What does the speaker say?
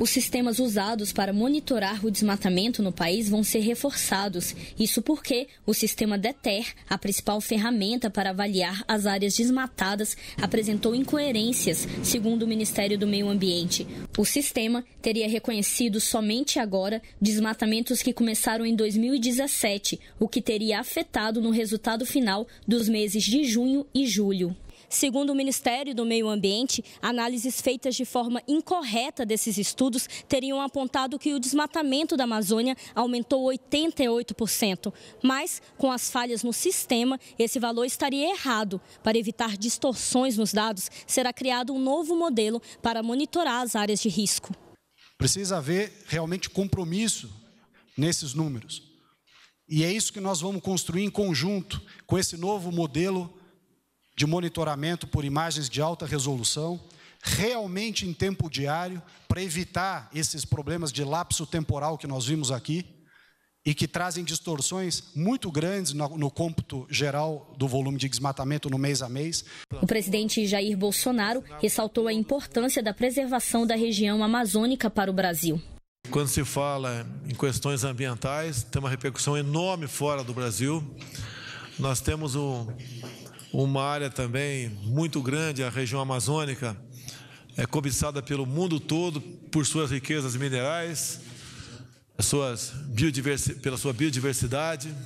Os sistemas usados para monitorar o desmatamento no país vão ser reforçados. Isso porque o sistema DETER, a principal ferramenta para avaliar as áreas desmatadas, apresentou incoerências, segundo o Ministério do Meio Ambiente. O sistema teria reconhecido somente agora desmatamentos que começaram em 2017, o que teria afetado no resultado final dos meses de junho e julho. Segundo o Ministério do Meio Ambiente, análises feitas de forma incorreta desses estudos teriam apontado que o desmatamento da Amazônia aumentou 88%. Mas, com as falhas no sistema, esse valor estaria errado. Para evitar distorções nos dados, será criado um novo modelo para monitorar as áreas de risco. Precisa haver realmente compromisso nesses números. E é isso que nós vamos construir em conjunto com esse novo modelo de monitoramento por imagens de alta resolução, realmente em tempo diário, para evitar esses problemas de lapso temporal que nós vimos aqui e que trazem distorções muito grandes no, no cômputo geral do volume de desmatamento no mês a mês. O presidente Jair Bolsonaro ressaltou a importância da preservação da região amazônica para o Brasil. Quando se fala em questões ambientais, tem uma repercussão enorme fora do Brasil. Nós temos um, uma área também muito grande, a região amazônica, é cobiçada pelo mundo todo por suas riquezas minerais, suas biodiversi pela sua biodiversidade.